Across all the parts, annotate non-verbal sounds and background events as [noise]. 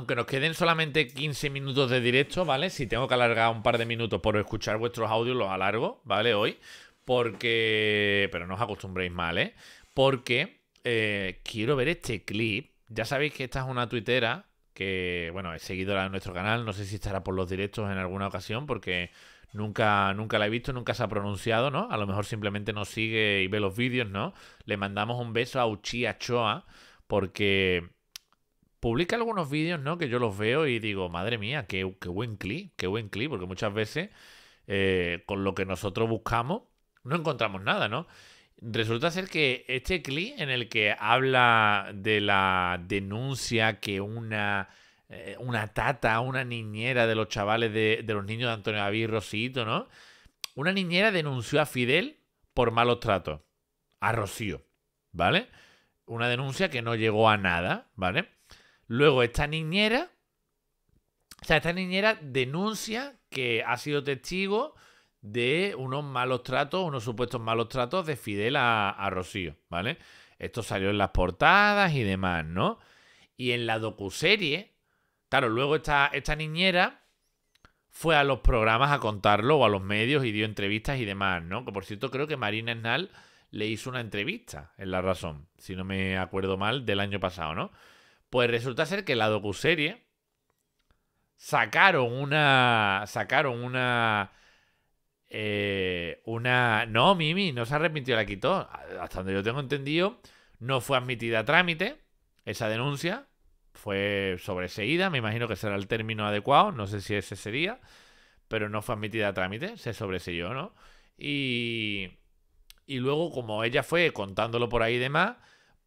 aunque nos queden solamente 15 minutos de directo, ¿vale? Si tengo que alargar un par de minutos por escuchar vuestros audios, los alargo, ¿vale? Hoy. Porque... Pero no os acostumbréis mal, ¿eh? Porque eh, quiero ver este clip. Ya sabéis que esta es una tuitera que, bueno, es seguidora de nuestro canal. No sé si estará por los directos en alguna ocasión porque nunca, nunca la he visto, nunca se ha pronunciado, ¿no? A lo mejor simplemente nos sigue y ve los vídeos, ¿no? Le mandamos un beso a Uchia Choa porque publica algunos vídeos, ¿no? Que yo los veo y digo, madre mía, qué, buen clip, qué buen clip, porque muchas veces eh, con lo que nosotros buscamos no encontramos nada, ¿no? Resulta ser que este clip en el que habla de la denuncia que una, eh, una tata, una niñera de los chavales de, los niños de Antonio David y Rosito, ¿no? Una niñera denunció a Fidel por malos tratos. A Rocío, ¿vale? Una denuncia que no llegó a nada, ¿vale? Luego, esta niñera, o sea, esta niñera denuncia que ha sido testigo de unos malos tratos, unos supuestos malos tratos de Fidel a, Rocío, ¿vale? Esto salió en las portadas y demás, ¿no? Y en la docuserie, claro, luego esta, esta niñera fue a los programas a contarlo o a los medios y dio entrevistas y demás, ¿no? Que por cierto creo que Marina Esnal le hizo una entrevista en La Razón, si no me acuerdo mal, del año pasado, ¿no? Pues resulta ser que la docuserie sacaron una. Sacaron una. Eh, una. No, Mimi, no se arrepintió, la quitó. Hasta donde yo tengo entendido, no fue admitida a trámite esa denuncia. Fue sobreseída, me imagino que será el término adecuado, no sé si ese sería, pero no fue admitida a trámite, se sobreseyó, ¿no? Y, y luego, como ella fue contándolo por ahí y demás,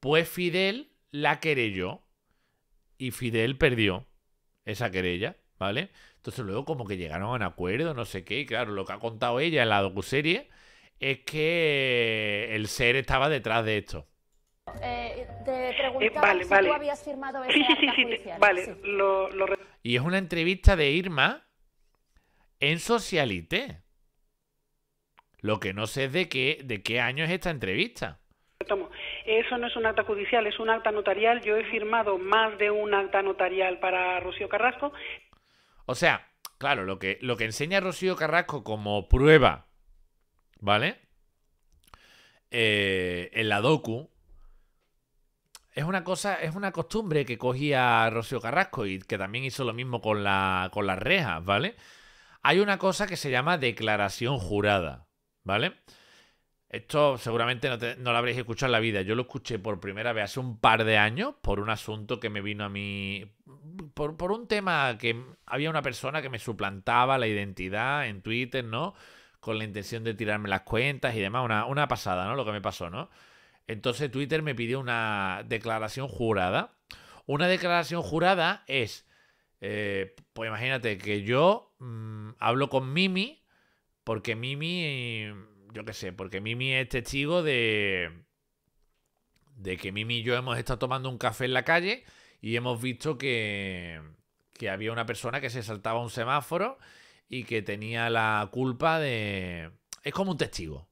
pues Fidel la querelló y Fidel perdió esa querella, ¿vale? Entonces luego como que llegaron a un acuerdo, no sé qué, y claro, lo que ha contado ella en la docuserie es que el ser estaba detrás de esto. Eh, te eh, si tú habías firmado sí, sí, sí, vale, Lo, Y es una entrevista de Irma en Socialite. Lo que no sé es de qué, de qué año es esta entrevista. Tomo. Eso no es un acta judicial, es un acta notarial. Yo he firmado más de un acta notarial para Rocío Carrasco. O sea, claro, lo que, lo que enseña Rocío Carrasco como prueba, ¿vale? Eh, en la docu. Es una cosa, es una costumbre que cogía Rocío Carrasco y que también hizo lo mismo con, con las rejas, ¿vale? Hay una cosa que se llama declaración jurada, ¿vale? Esto seguramente no, lo habréis escuchado en la vida. Yo lo escuché por primera vez hace un par de años por un asunto que me vino a mí. Por, un tema que había una persona que me suplantaba la identidad en Twitter, ¿no? Con la intención de tirarme las cuentas y demás. Una, pasada, ¿no? Lo que me pasó, ¿no? Entonces Twitter me pidió una declaración jurada. Una declaración jurada es. Eh, pues imagínate que yo mm, hablo con Mimi porque Mimi yo qué sé, porque Mimi es testigo de, de que Mimi y yo hemos estado tomando un café en la calle y hemos visto que, que había una persona que se saltaba un semáforo y que tenía la culpa de... Es como un testigo.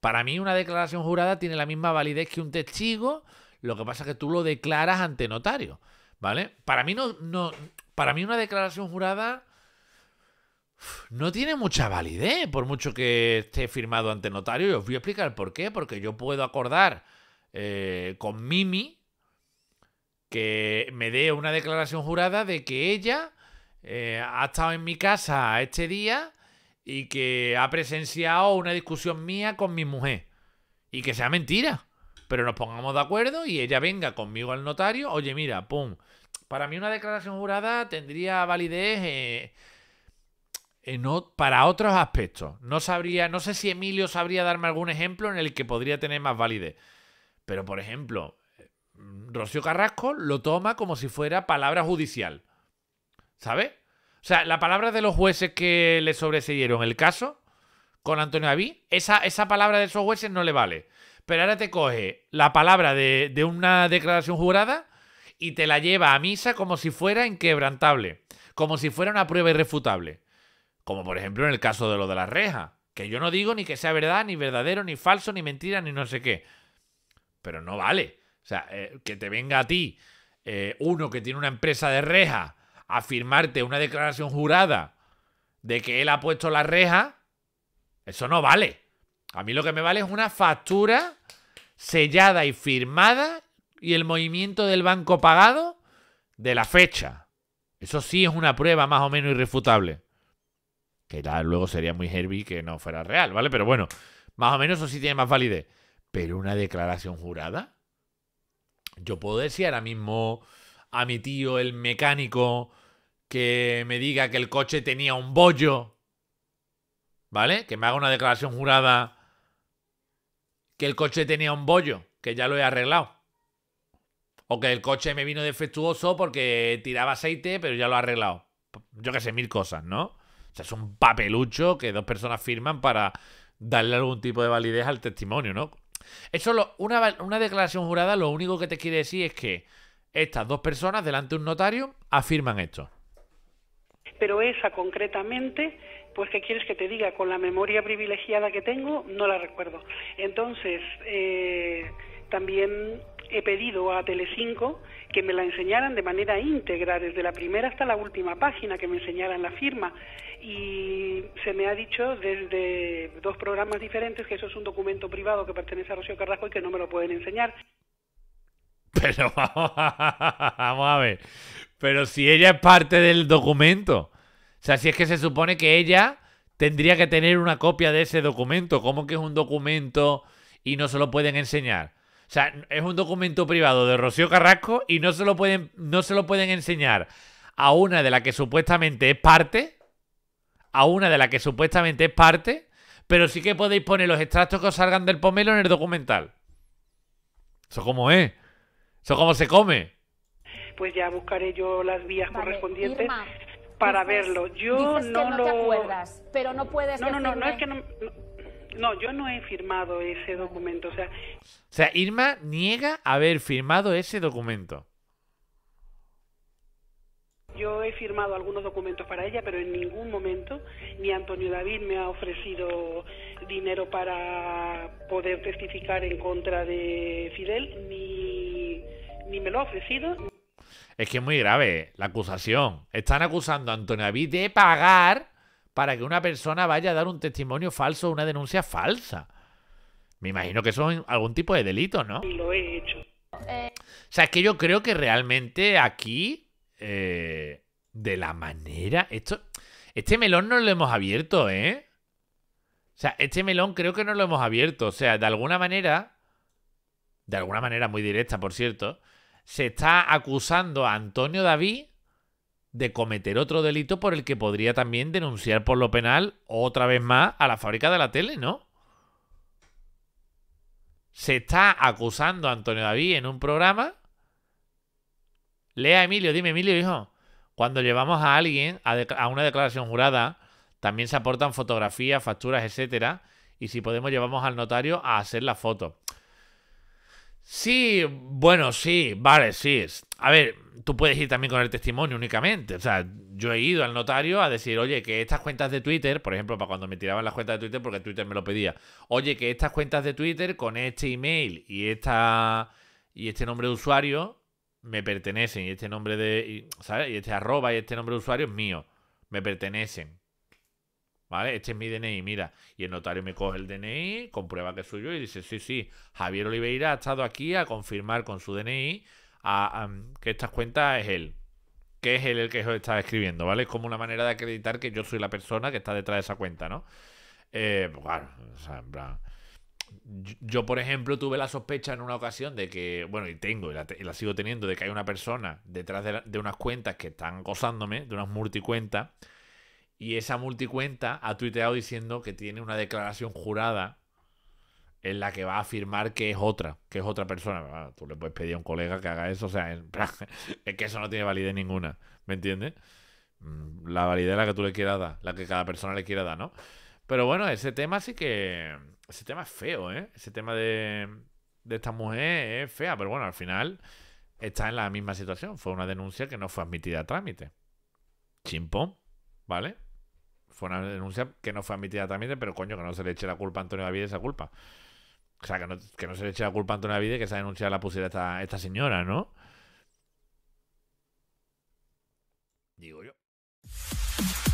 Para mí una declaración jurada tiene la misma validez que un testigo, lo que pasa es que tú lo declaras ante notario, ¿vale? Para mí no... no para mí una declaración jurada no tiene mucha validez, por mucho que esté firmado ante notario. Y os voy a explicar por qué. Porque yo puedo acordar eh, con Mimi que me dé una declaración jurada de que ella eh, ha estado en mi casa este día y que ha presenciado una discusión mía con mi mujer. Y que sea mentira. Pero nos pongamos de acuerdo y ella venga conmigo al notario. Oye, mira, pum. Para mí una declaración jurada tendría validez. Eh, para otros aspectos. No sabría, no sé si Emilio sabría darme algún ejemplo en el que podría tener más validez. Pero, por ejemplo, mm, Rocío Carrasco lo toma como si fuera palabra judicial. ¿Sabes? O sea, la palabra de los jueces que le sobreseyeron el caso con Antonio Aví, esa, esa palabra de esos jueces no le vale. Pero ahora te coge la palabra de, de una declaración jurada y te la lleva a misa como si fuera inquebrantable, como si fuera una prueba irrefutable. Como por ejemplo en el caso de lo de la reja, que yo no digo ni que sea verdad, ni verdadero, ni falso, ni mentira, ni no sé qué. Pero no vale. O sea, eh, que te venga a ti eh, uno que tiene una empresa de reja a firmarte una declaración jurada de que él ha puesto la reja, eso no vale. A mí lo que me vale es una factura sellada y firmada y el movimiento del banco pagado de la fecha. Eso sí es una prueba más o menos irrefutable. Que luego sería muy heavy que no fuera real, ¿vale? Pero bueno, más o menos eso sí tiene más validez. Pero una declaración jurada. Yo puedo decir ahora mismo a mi tío, el mecánico, que me diga que el coche tenía un bollo. ¿Vale? Que me haga una declaración jurada que el coche tenía un bollo, que ya lo he arreglado. O que el coche me vino defectuoso porque tiraba aceite, pero ya lo he arreglado. Yo qué sé, mil cosas, ¿no? O sea, es un papelucho que dos personas firman para darle algún tipo de validez al testimonio, ¿no? Eso, lo, una, una declaración jurada, lo único que te quiere decir es que estas dos personas, delante de un notario, afirman esto. Pero esa concretamente pues qué quieres que te diga, con la memoria privilegiada que tengo, no la recuerdo. Entonces, eh, también he pedido a Telecinco que me la enseñaran de manera íntegra, desde la primera hasta la última página, que me enseñaran la firma. Y se me ha dicho desde dos programas diferentes que eso es un documento privado que pertenece a Rocío Carrasco y que no me lo pueden enseñar. Pero [laughs] vamos a ver, pero si ella es parte del documento, o sea, si es que se supone que ella tendría que tener una copia de ese documento, ¿cómo que es un documento y no se lo pueden enseñar? O sea, es un documento privado de Rocío Carrasco y no se lo pueden, no se lo pueden enseñar a una de la que supuestamente es parte, a una de la que supuestamente es parte, pero sí que podéis poner los extractos que os salgan del pomelo en el documental. Eso cómo es, eso cómo se come. Pues ya buscaré yo las vías correspondientes. para verlo. Yo no, lo... te acuerdas, pero no puedes. No, no, no, no es que no, no, yo no he firmado ese documento. O sea, o sea Irma niega haber firmado ese documento. Yo he firmado algunos documentos para ella, pero en ningún momento ni Antonio David me ha ofrecido dinero para poder testificar en contra de Fidel, ni, ni me lo ha ofrecido. Es que es muy grave la acusación. Están acusando a Antonio David de pagar para que una persona vaya a dar un testimonio falso, una denuncia falsa. Me imagino que son algún tipo de delito, ¿no? lo he hecho. O sea, es que yo creo que realmente aquí, eh, de la manera... Esto, este melón no lo hemos abierto, ¿eh? O sea, este melón creo que no lo hemos abierto. O sea, de alguna manera, de alguna manera muy directa, por cierto, se está acusando a Antonio David de cometer otro delito por el que podría también denunciar por lo penal otra vez más a la fábrica de la tele, ¿no? Se está acusando a Antonio David en un programa. Lea Emilio, dime Emilio, hijo. Cuando llevamos a alguien a, a una declaración jurada, también se aportan fotografías, facturas, etcétera, y si podemos llevamos al notario a hacer la foto. Sí, bueno, sí, vale, sí. A ver, tú puedes ir también con el testimonio únicamente. O sea, yo he ido al notario a decir, oye, que estas cuentas de Twitter, por ejemplo, para cuando me tiraban las cuentas de Twitter, porque Twitter me lo pedía, oye, que estas cuentas de Twitter con este email y esta y este nombre de usuario me pertenecen y este nombre de, ¿sabes? Y este arroba y este nombre de usuario es mío, me pertenecen. ¿Vale? Este es mi DNI, mira. Y el notario me coge el DNI, comprueba que soy yo y dice, sí, sí, Javier Oliveira ha estado aquí a confirmar con su DNI que estas cuentas es él. Que es él el que os está escribiendo, ¿vale? Es como una manera de acreditar que yo soy la persona que está detrás de esa cuenta, ¿no? Eh, pues o sea, en plan, yo, por ejemplo, tuve la sospecha en una ocasión de que, bueno, y tengo, y la, sigo teniendo, de que hay una persona detrás de, de, unas cuentas que están gozándome, de unas multicuentas, y esa multicuenta ha tuiteado diciendo que tiene una declaración jurada en la que va a afirmar que es otra, que es otra persona. tú le puedes pedir a un colega que haga eso, o sea, [laughs] es que eso no tiene validez ninguna, ¿me entiendes? Mm, la validez la que tú le quieras dar, la que cada persona le quiera dar, ¿no? Pero bueno, ese tema sí que... Ese tema es feo, ¿eh? Ese tema de, de esta mujer es fea, pero bueno, al final está en la misma situación. Fue una denuncia que no fue admitida a trámite. Chimpón, ¿vale? Fue una denuncia que no fue admitida también, pero coño, que no se le eche la culpa a Antonio David esa culpa. O sea, que no, se le eche la culpa a Antonio David que esa denuncia la pusiera esta, esta señora, ¿no? Digo yo.